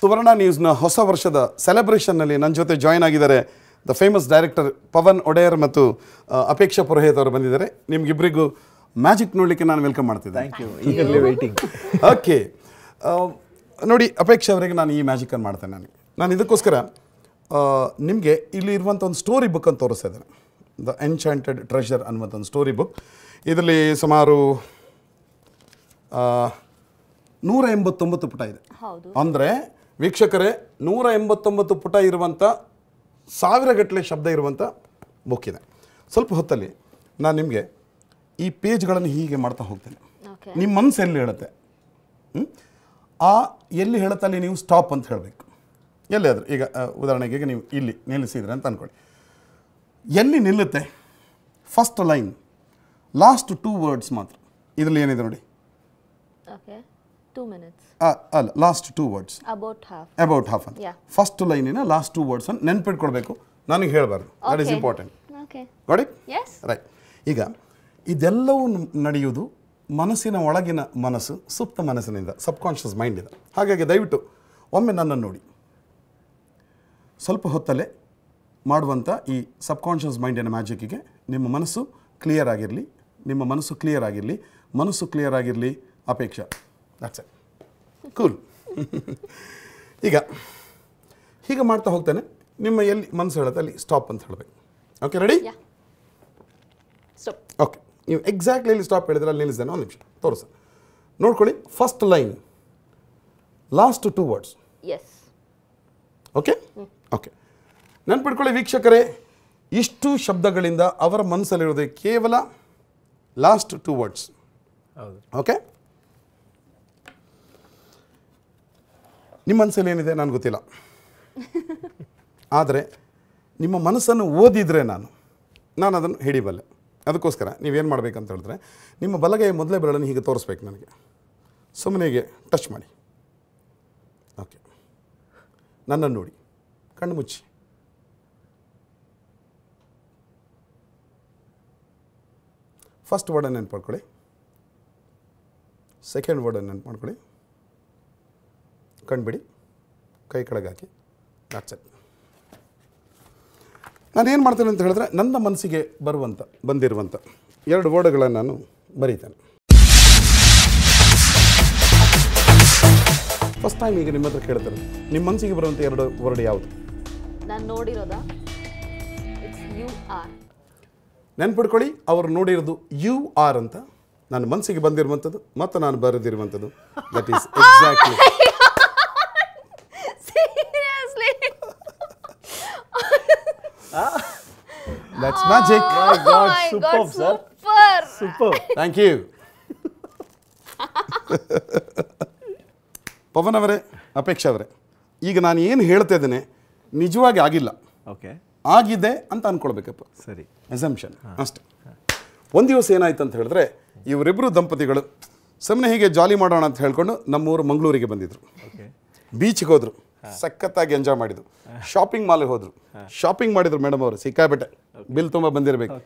ಸುವರ್ಣ ನ್ಯೂಸ್ನ ಹೊಸ ವರ್ಷದ ಸೆಲೆಬ್ರೇಷನ್ನಲ್ಲಿ ನನ್ನ ಜೊತೆ ಜಾಯ್ನ್ ಆಗಿದ್ದಾರೆ the famous director Pavan Wadeyar ಮತ್ತು ಅಪೇಕ್ಷಾ ಪುರೋಹಿತ್ ಅವರು ಬಂದಿದ್ದಾರೆ ನಿಮ್ಗಿಬ್ಬರಿಗೂ ಮ್ಯಾಜಿಕ್ ನೋಡಲಿಕ್ಕೆ ನಾನು ವೆಲ್ಕಮ್ ಮಾಡ್ತಿದ್ದೆ ಥ್ಯಾಂಕ್ ಯು ಓಕೆ ನೋಡಿ ಅಪೇಕ್ಷಾ ಅವರಿಗೆ ನಾನು ಈ ಮ್ಯಾಜಿಕನ್ನು ಮಾಡ್ತೇನೆ ನನಗೆ ನಾನು ಇದಕ್ಕೋಸ್ಕರ ನಿಮಗೆ ಇಲ್ಲಿ ಇರುವಂಥ ಒಂದು ಸ್ಟೋರಿ ಬುಕ್ ಅಂತ ತೋರಿಸ್ತಾ ಇದ್ದೇನೆ ದ ಎನ್ಚಾಂಟೆಡ್ ಟ್ರೆಷರ್ ಅನ್ನುವಂಥ ಒಂದು ಸ್ಟೋರಿ ಬುಕ್ ಇದರಲ್ಲಿ ಸುಮಾರು ನೂರ ಎಂಬತ್ತೊಂಬತ್ತು ಪುಟ ಇದೆ ಅಂದರೆ ವೀಕ್ಷಕರೇ ನೂರ ಎಂಬತ್ತೊಂಬತ್ತು ಪುಟ ಇರುವಂಥ ಸಾವಿರಗಟ್ಟಲೆ ಶಬ್ದ ಇರುವಂಥ ಬುಕ್ ಇದೆ ಸ್ವಲ್ಪ ಹೊತ್ತಲ್ಲಿ ನಾನು ನಿಮಗೆ ಈ ಪೇಜ್ಗಳನ್ನು ಹೀಗೆ ಮಾಡ್ತಾ ಹೋಗ್ತೇನೆ ನಿಮ್ಮ ಮನಸ್ಸು ಎಲ್ಲಿ ಹೇಳುತ್ತೆ ಆ ಎಲ್ಲಿ ಹೇಳುತ್ತೆ ಅಲ್ಲಿ ನೀವು ಸ್ಟಾಪ್ ಅಂತ ಹೇಳಬೇಕು ಎಲ್ಲಿಯಾದರೂ ಈಗ ಉದಾಹರಣೆಗೆ ಈಗ ನೀವು ಇಲ್ಲಿ ನಿಲ್ಲಿಸಿದ್ರೆ ಅಂತ ಅಂದ್ಕೊಳ್ಳಿ ಎಲ್ಲಿ ನಿಲ್ಲುತ್ತೆ first line last two words ಮಾತ್ರ ಇದರಲ್ಲಿ ಏನಿದೆ ನೋಡಿ ಅಲ್ಲ last two words about half first ಲೈನಿನ ಲಾಸ್ಟ್ ಟೂ ವರ್ಡ್ಸ್ ಅನ್ನು ನೆನ್ಪಿಟ್ಕೊಳ್ಬೇಕು ನನಗೆ ಹೇಳಬಾರ್ದು ದಟ್ ಇಸ್ ಇಂಪಾರ್ಟೆಂಟ್ ಗಾಡಿ ರೈಟ್ ಈಗ ಇದೆಲ್ಲವೂ ನಡೆಯುವುದು ಮನಸ್ಸಿನ ಒಳಗಿನ ಮನಸ್ಸು ಸುಪ್ತ ಮನಸ್ಸಿನಿಂದ ಸಬ್ಕಾನ್ಷಿಯಸ್ ಮೈಂಡಿಂದ ಹಾಗಾಗಿ ದಯವಿಟ್ಟು ಒಮ್ಮೆ ನನ್ನನ್ನು ನೋಡಿ ಸ್ವಲ್ಪ ಹೊತ್ತಲ್ಲೇ ಮಾಡುವಂಥ ಈ ಸಬ್ಕಾನ್ಷಿಯಸ್ ಮೈಂಡಿನ ಮ್ಯಾಜಿಕ್ಕಿಗೆ ನಿಮ್ಮ ಮನಸ್ಸು ಕ್ಲಿಯರ್ ಆಗಿರಲಿ ನಿಮ್ಮ ಮನಸ್ಸು ಕ್ಲಿಯರ್ ಆಗಿರಲಿ ಮನಸ್ಸು ಕ್ಲಿಯರ್ ಆಗಿರಲಿ ಅಪೇಕ್ಷೆ ದಟ್ಸ್ ಇಟ್ ಕೂಲ್ ಈಗ ಹೀಗೆ ಮಾಡ್ತಾ ಹೋಗ್ತಾನೆ ನಿಮ್ಮ ಎಲ್ಲಿ ಮನಸ್ಸು ಹೇಳುತ್ತೆ ಅಲ್ಲಿ ಸ್ಟಾಪ್ ಅಂತ ಹೇಳಬೇಕು ಓಕೆ ರೆಡಿ ಓಕೆ ನೀವು ಎಕ್ಸಾಕ್ಟ್ಲಿ ಇಲ್ಲಿ ಸ್ಟಾಪ್ ಹೇಳಿದ್ರೆ ಅಲ್ಲಿ ನಿಲ್ಲಿಸ್ತಾನೆ ಒಂದು ನಿಮಿಷ ತೋರಿಸ ನೋಡ್ಕೊಳ್ಳಿ first line last two words okay okay ನೆನ್ಪಿಟ್ಕೊಳ್ಳಿ ವೀಕ್ಷಕರೇ ಇಷ್ಟು ಶಬ್ದಗಳಿಂದ ಅವರ ಮನಸ್ಸಲ್ಲಿರೋದೇ ಕೇವಲ ಲಾಸ್ಟ್ ಟೂ ವರ್ಡ್ಸ್ ಓಕೆ ನಿಮ್ಮ ಮನಸ್ಸಲ್ಲಿ ಏನಿದೆ ನನಗೆ ಗೊತ್ತಿಲ್ಲ ಆದರೆ ನಿಮ್ಮ ಮನಸ್ಸನ್ನು ಓದಿದರೆ ನಾನು ನಾನು ಅದನ್ನು ಹಿಡಿಬಲ್ಲೆ ಅದಕ್ಕೋಸ್ಕರ ನೀವೇನು ಮಾಡಬೇಕಂತ ಹೇಳಿದ್ರೆ ನಿಮ್ಮ ಬಲಗೈ ಮೊದಲೇ ಬೆರಳನ್ನು ಹೀಗೆ ತೋರಿಸ್ಬೇಕು ನನಗೆ ಸುಮ್ಮನೆಗೆ ಟಚ್ ಮಾಡಿ ಓಕೆ ನನ್ನನ್ನು ನೋಡಿ ಕಣ್ಣು ಮುಚ್ಚಿ ಫಸ್ಟ್ ವರ್ಡನ್ನು ನೆನ್ಪು ಮಾಡ್ಕೊಳ್ಳಿ ಸೆಕೆಂಡ್ ವರ್ಡನ್ನು ನೆನ್ಪು ಮಾಡ್ಕೊಳ್ಳಿ ಕಣ್ಬಿಡಿ ಕೈ ಕೆಳಗೆ ಹಾಕಿ ನಾನು ಏನು ಮಾಡ್ತೇನೆ ಅಂತ ಹೇಳಿದ್ರೆ ನನ್ನ ಮನಸ್ಸಿಗೆ ಬರುವಂಥ ಬಂದಿರುವಂಥ ಎರಡು ವರ್ಡ್ಗಳನ್ನು ನಾನು ಬರೀತೇನೆ ಫಸ್ಟ್ ಟೈಮ್ ಈಗ ನಿಮ್ಮ ಹತ್ರ ಕೇಳ್ತಾರೆ ನಿಮ್ಮ ಮನಸ್ಸಿಗೆ ಬರುವಂಥ ಎರಡು ವರ್ಡ್ ಯಾವುದು ನಾನು ನೋಡಿರೋದ ನೆನ್ಪಿಡ್ಕೊಳ್ಳಿ ಅವರು ನೋಡಿರೋದು ಯು ಆರ್ ಅಂತ ನನ್ನ ಮನಸ್ಸಿಗೆ ಬಂದಿರುವಂಥದ್ದು ಮತ್ತು ನಾನು ಬರೆದಿರುವಂಥದ್ದು that is exactly That's magic. Oh my God, oh my superb, God, sir. Super. Pavan ಅವರೇ ಅಪೇಕ್ಷ ಅವರೇ ಈಗ ನಾನು ಏನು ಹೇಳ್ತಾ ಇದ್ದೇನೆ ನಿಜವಾಗಿ ಆಗಿಲ್ಲ ಓಕೆ ಆಗಿದೆ ಅಂತ ಅನ್ಕೊಳ್ಬೇಕಪ್ಪ ಸರಿ ಎಸಂಪ್ಷನ್ ಅಷ್ಟೆ ಒಂದು ದಿವಸ ಏನಾಯ್ತು ಅಂತ ಹೇಳಿದ್ರೆ ಇವರಿಬ್ಬರು ದಂಪತಿಗಳು ಸುಮ್ಮನೆ ಹೀಗೆ ಜಾಲಿ ಮಾಡೋಣ ಅಂತ ಹೇಳ್ಕೊಂಡು ನಮ್ಮೂರು ಮಂಗಳೂರಿಗೆ ಬಂದಿದ್ರು ಬೀಚ್ಗೆ ಹೋದರು ಸಖತ್ತಾಗಿ ಎಂಜಾಯ್ ಮಾಡಿದ್ರು ಶಾಪಿಂಗ್ ಮಾಲ್ಗೆ ಹೋದ್ರು ಶಾಪಿಂಗ್ ಮಾಡಿದ್ರು ಮೇಡಮ್ ಅವರು ಸಿಕ್ಕಾಬಿಟ್ಟೆ ಬಿಲ್ ತುಂಬ ಬಂದಿರಬೇಕು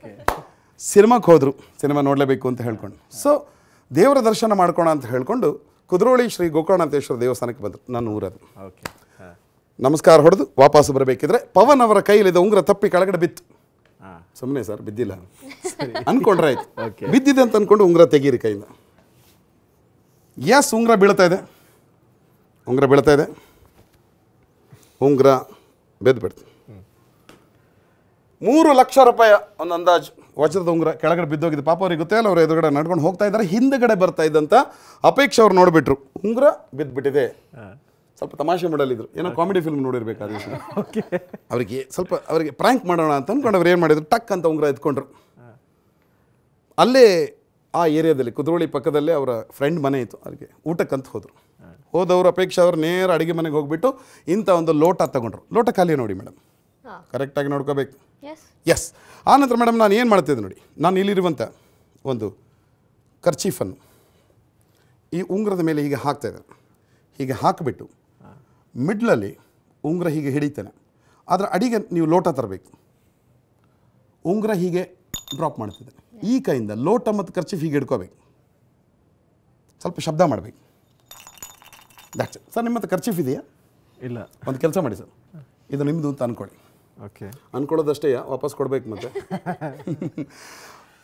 ಸಿನಿಮಾಕ್ಕೆ ಹೋದ್ರು ಸಿನಿಮಾ ನೋಡಲೇಬೇಕು ಅಂತ ಹೇಳ್ಕೊಂಡು ಸೊ ದೇವರ ದರ್ಶನ ಮಾಡ್ಕೋಣ ಅಂತ ಹೇಳ್ಕೊಂಡು ಕುದ್ರೋಳಿ ಶ್ರೀ ಗೋಕರ್ಣಾಂತೇಶ್ವರ ದೇವಸ್ಥಾನಕ್ಕೆ ಬಂದರು ನನ್ನ ಊರದು ನಮಸ್ಕಾರ ಹೊಡೆದು ವಾಪಸ್ ಬರಬೇಕಿದ್ರೆ ಪವನ್ ಅವರ ಕೈಯಲ್ಲಿದ್ದ ಉಂಗುರ ತಪ್ಪಿ ಕೆಳಗಡೆ ಬಿತ್ತು ಸುಮ್ಮನೆ ಸರ್ ಬಿದ್ದಿಲ್ಲ ಅನ್ಕೊಂಡ್ರೆ ಆಯ್ತು ಬಿದ್ದಿದೆ ಅಂತ ಅನ್ಕೊಂಡು ಉಂಗುರ ತೆಗೀರಿ ಕೈಯಿಂದ ಎಸ್ ಉಂಗುರ ಬೀಳ್ತಾ ಇದೆ ಉಂಗುರ ಬೀಳ್ತಾ ಇದೆ ಉಂಗುರ ಬಿಡ್ತು ಮೂರು ಲಕ್ಷ ರೂಪಾಯಿ ಒಂದು ಅಂದಾಜು ವಜ್ರದ ಉಂಗುರ ಕೆಳಗಡೆ ಬಿದ್ದೋಗಿದ್ದು ಪಾಪ ಅವ್ರಿಗೆ ಗೊತ್ತೇ ಅಲ್ಲ ಅವ್ರು ಎದುರುಗಡೆ ನಡ್ಕೊಂಡು ಹೋಗ್ತಾ ಇದ್ದಾರೆ ಹಿಂದಗಡೆ ಬರ್ತಾ ಇದ್ದಂತ ಅಪೇಕ್ಷೆ ಅವ್ರು ನೋಡಿಬಿಟ್ರು ಉಂಗುರ ಬಿದ್ದುಬಿಟ್ಟಿದೆ ಸ್ವಲ್ಪ ತಮಾಷೆ ಮಾಡಲಿದ್ರು ಏನೋ ಕಾಮಿಡಿ ಫಿಲ್ಮ್ ನೋಡಿರ್ಬೇಕಾದ್ರೆ ಅವರಿಗೆ ಸ್ವಲ್ಪ ಅವರಿಗೆ ಪ್ರ್ಯಾಂಕ್ ಮಾಡೋಣ ಅಂತ ಅಂದ್ಕೊಂಡು ಅವ್ರು ಏನು ಮಾಡಿದ್ರು ಟಕ್ ಅಂತ ಉಂಗುರ ಎತ್ಕೊಂಡ್ರು ಅಲ್ಲೇ ಆ ಏರಿಯಾದಲ್ಲಿ ಕುದ್ರೋಳಿ ಪಕ್ಕದಲ್ಲೇ ಅವರ ಫ್ರೆಂಡ್ ಮನೆ ಇತ್ತು ಅವರಿಗೆ ಊಟಕ್ಕಂತ ಹೋದರು ಹೋದವರು ಅಪೇಕ್ಷೆ ಅವರು ನೇರ ಅಡುಗೆ ಮನೆಗೆ ಹೋಗ್ಬಿಟ್ಟು ಇಂಥ ಒಂದು ಲೋಟ ತಗೊಂಡ್ರು ಲೋಟ ಖಾಲಿ ನೋಡಿ ಮೇಡಮ್ ಕರೆಕ್ಟಾಗಿ ನೋಡ್ಕೋಬೇಕು ಎಸ್ ಆನಂತರ ಮೇಡಮ್ ನಾನು ಏನು ಮಾಡ್ತಿದ್ದೆ ನೋಡಿ ನಾನು ಇಲ್ಲಿರುವಂಥ ಒಂದು ಖರ್ಚೀಫನ್ನು ಈ ಉಂಗುರದ ಮೇಲೆ ಹೀಗೆ ಹಾಕ್ತಾಯಿದ್ದೆ ಹೀಗೆ ಹಾಕಿಬಿಟ್ಟು ಮಿಡ್ಲಲ್ಲಿ ಉಂಗುರ ಹೀಗೆ ಹಿಡಿತೇನೆ ಅದರ ಅಡಿಗೆ ನೀವು ಲೋಟ ತರಬೇಕು ಉಂಗುರ ಹೀಗೆ ಡ್ರಾಪ್ ಮಾಡ್ತಿದ್ದೇನೆ ಈ ಕೈಯಿಂದ ಲೋಟ ಮತ್ತು ಖರ್ಚೀಫ್ ಹೀಗೆ ಹಿಡ್ಕೋಬೇಕು ಸ್ವಲ್ಪ ಶಬ್ದ ಮಾಡಬೇಕು ದಟ್ಸ್ ಸರ್ ನಿಮ್ಮ ಹತ್ರ ಖರ್ಚೀಫ್ ಇದೆಯಾ ಇಲ್ಲ ಒಂದು ಕೆಲಸ ಮಾಡಿ ಸರ್ ಇದು ನಿಮ್ಮದು ಅಂತ ಅಂದ್ಕೊಳ್ಳಿ ಓಕೆ ಅಂದ್ಕೊಳ್ಳೋದಷ್ಟೇ ವಾಪಸ್ ಕೊಡ್ಬೇಕು ಮತ್ತೆ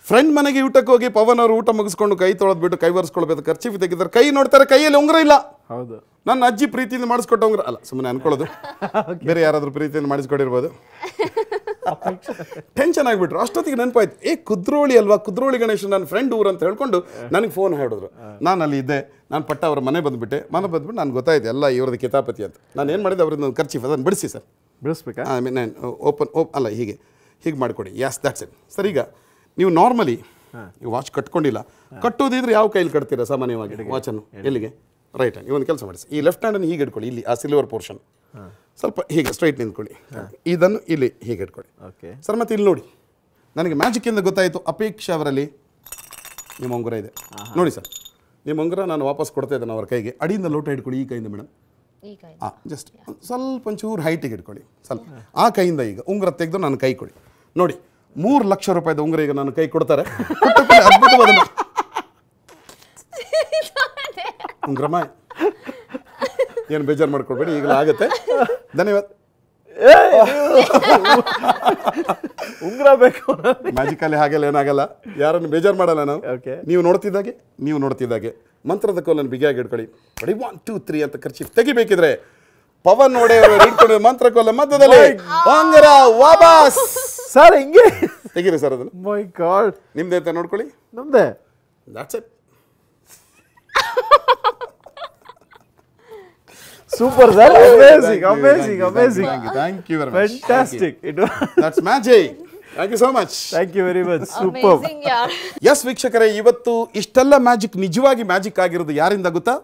ಫ್ರೆಂಡ್ ಮನೆಗೆ ಊಟಕ್ಕೆ ಹೋಗಿ ಪವನ್ ಅವರು ಊಟ ಮುಗಿಸ್ಕೊಂಡು ಕೈ ಬಿಟ್ಟು ಕೈ ಒರೆಸ್ಕೊಳ್ಬೇಕು ಖರ್ಚೀಫ್ ತೆಗಿದ್ರೆ ಕೈ ನೋಡ್ತಾರೆ ಕೈಯಲ್ಲಿ ಉಂಗ್ರ ಇಲ್ಲ ಹೌದು ನನ್ನ ಅಜ್ಜಿ ಪ್ರೀತಿಯಿಂದ ಮಾಡಿಸ್ಕೊಟ್ಟ ಉಂಗ್ರ ಅಲ್ಲ ಸುಮ್ಮನೆ ಅನ್ಕೊಳ್ಳೋದು ಬೇರೆ ಯಾರಾದರೂ ಪ್ರೀತಿಯಿಂದ ಮಾಡಿಸ್ಕೊಟ್ಟಿರ್ಬೋದು ಟೆನ್ಷನ್ ಆಗ್ಬಿಟ್ರು ಅಷ್ಟೊತ್ತಿಗೆ ನೆನಪಾಯ್ತು ಏ ಕುದ್ರೋಳಿ ಅಲ್ವಾ ಕುದ್ರೋಳಿ ಗಣೇಶ್ ನನ್ನ ಫ್ರೆಂಡ್ ಊರು ಅಂತ ಹೇಳ್ಕೊಂಡು ನನಗೆ ಫೋನ್ ಹೇಳಿದ್ರು ನಾನು ಅಲ್ಲಿ ಇದ್ದೆ ನಾನು ಪಟ್ಟ ಅವ್ರ ಮನೆ ಬಂದುಬಿಟ್ಟೆ ಮನೆ ಬಂದ್ಬಿಟ್ಟು ನಾನು ಗೊತ್ತಾಯ್ತು ಎಲ್ಲ ಇವ್ರದ್ದು ಕಿತಾಪತಿ ಅಂತ ನಾನು ಏನು ಮಾಡಿದೆ ಅವ್ರದ್ದು ಒಂದು ಖರ್ಚೀಫ್ ಅದನ್ನು ಬಿಡಿಸಿ ಸರ್ ಬಿಡಿಸ್ಬೇಕಾ ಐ ಮೀನ್ ಓಪನ್ ಓಪ್ ಅಲ್ಲ ಹೀಗೆ ಹೀಗೆ ಮಾಡಿಕೊಡಿ ಯಾಸ್ ದ್ಯಾಟ್ಸ್ ಇಟ್ ಸರ್ ಈಗ ನೀವು ನಾರ್ಮಲಿ ವಾಚ್ ಕಟ್ಕೊಂಡಿಲ್ಲ ಕಟ್ಟೋದಿದ್ರೆ ಯಾವ ಕೈಲಿ ಕಟ್ತೀರಾ ಸಾಮಾನ್ಯವಾಗಿ ವಾಚನ್ನು ಎಲ್ಲಿಗೆ ರೈಟ್ ಹ್ಯಾಂಡ್ ಒಂದು ಕೆಲಸ ಮಾಡಿಸಿ ಈ ಲೆಫ್ಟ್ ಹ್ಯಾಂಡನ್ನು ಹೀಗೆ ಇಟ್ಕೊಳ್ಳಿ ಇಲ್ಲಿ ಆ ಸಿಲ್ವರ್ ಪೋರ್ಷನ್ ಸ್ವಲ್ಪ ಹೀಗೆ ಸ್ಟ್ರೈಟ್ ನಿಂತ್ಕೊಳ್ಳಿ ಇದನ್ನು ಇಲ್ಲಿ ಹೀಗೆ ಇಟ್ಕೊಳ್ಳಿ ಓಕೆ ಸರ್ ಮತ್ತೆ ಇಲ್ಲಿ ನೋಡಿ ನನಗೆ ಮ್ಯಾಜಿಕ್ಕಿಂದ ಗೊತ್ತಾಯಿತು ಅಪೇಕ್ಷೆ ಅವರಲ್ಲಿ ನಿಮ್ಮ ಉಂಗುರ ಇದೆ ನೋಡಿ ಸರ್ ನಿಮ್ಮ ಉಂಗುರ ನಾನು ವಾಪಸ್ ಕೊಡ್ತಾ ಇದ್ದೇನೆ ಅವರ ಕೈಗೆ ಅಡಿಯಿಂದ ಲೋಟ ಇಟ್ಕೊಳ್ಳಿ ಈ ಕೈಯಿಂದ ಮೇಡಮ್ ಹಾಂ ಜಸ್ಟ್ ಸ್ವಲ್ಪ ಒಂಚೂರು ಹೈಟಿಗೆ ಇಟ್ಕೊಳ್ಳಿ ಸ್ವಲ್ಪ ಆ ಕೈಯಿಂದ ಈಗ ಉಂಗುರ ತೆಗೆದು ನಾನು ಕೈ ಕೊಡಿ ನೋಡಿ ಮೂರು ಲಕ್ಷ ರೂಪಾಯಿದ ಉಂಗುರ ಈಗ ನಾನು ಕೈ ಕೊಡ್ತಾರೆ ಅದ್ಭುತವಾದ ಉಂಗುರಮ್ಮ ಏನು ಬೇಜಾರು ಮಾಡ್ಕೊಳ್ಬೇಡಿ ಈಗಲೂ ಆಗುತ್ತೆ ಧನ್ಯವಾದ ಉಂಗ್ರ ಬೇಕು ಮ್ಯಾಜಿಕಲ್ಲಿ ಹಾಗೆಲ್ಲ ಏನಾಗಲ್ಲ ಯಾರನ್ನು ಬೇಜಾರು ಮಾಡಲ್ಲ ನಾವು ನೀವು ನೋಡ್ತಿದ್ದಾಗೆ ನೀವು ನೋಡ್ತಿದ್ದಾಗೆ ಮಂತ್ರದ ಕೋಲನ್ನು ಬಿಗಿಯಾಗಿ ಇಡ್ಕೊಳ್ಳಿ ಒನ್ ಟೂ ತ್ರೀ ಅಂತ ಖರ್ಚಿ ತೆಗಿಬೇಕಿದ್ರೆ ಪವನ್ ಇಟ್ಕೊಂಡು ಮಂತ್ರ ಕೋಲ ಮಧ್ಯದಲ್ಲಿ ಬಂಗರ ವಾಬಾಸ್ ಸರ್ ಹಿಂಗೆ ತೆಗಿರಿ ಸರ್ ಅದನ್ನು ಮೈ ಗಾಡ್ ನಿಮ್ದೇ ಅಂತ ನೋಡ್ಕೊಳ್ಳಿ ನಮ್ದೇ that's it super sir amazing amazing amazing thank you very much fantastic it that's magic thank you so much thank you very much super yes ವೀಕ್ಷಕರೇ ಇವತ್ತು ಇಷ್ಟೆಲ್ಲ ಮ್ಯಾಜಿಕ್ ನಿಜವಾಗಿ ಮ್ಯಾಜಿಕ್ ಆಗಿರೋದು ಯಾರಿಂದ ಗೊತ್ತಾ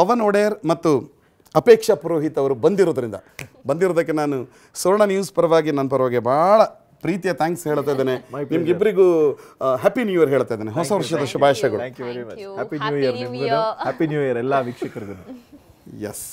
ಪವನ್ ಒಡೆಯರ್ ಮತ್ತು ಅಪೇಕ್ಷಾ ಪುರೋಹಿತ್ ಅವರು ಬಂದಿರೋದ್ರಿಂದ ಬಂದಿರೋದಕ್ಕೆ ನಾನು ಸುವರ್ಣ ನ್ಯೂಸ್ ಪರವಾಗಿ ನನ್ನ ಪರವಾಗಿ ಭಾಳ ಪ್ರೀತಿಯ ಥ್ಯಾಂಕ್ಸ್ ಹೇಳ್ತಾ ಇದ್ದೇನೆ ನಿಮ್ಗಿಬ್ಬರಿಗೂ ಹ್ಯಾಪಿ ನ್ಯೂ ಇಯರ್ ಹೇಳ್ತಾ ಇದ್ದೇನೆ ಹೊಸ ವರ್ಷದ ಶುಭಾಶಯಗಳು thank you very much happy new year happy new year ಎಲ್ಲ ವೀಕ್ಷಕರಿಗೂ ಎಸ್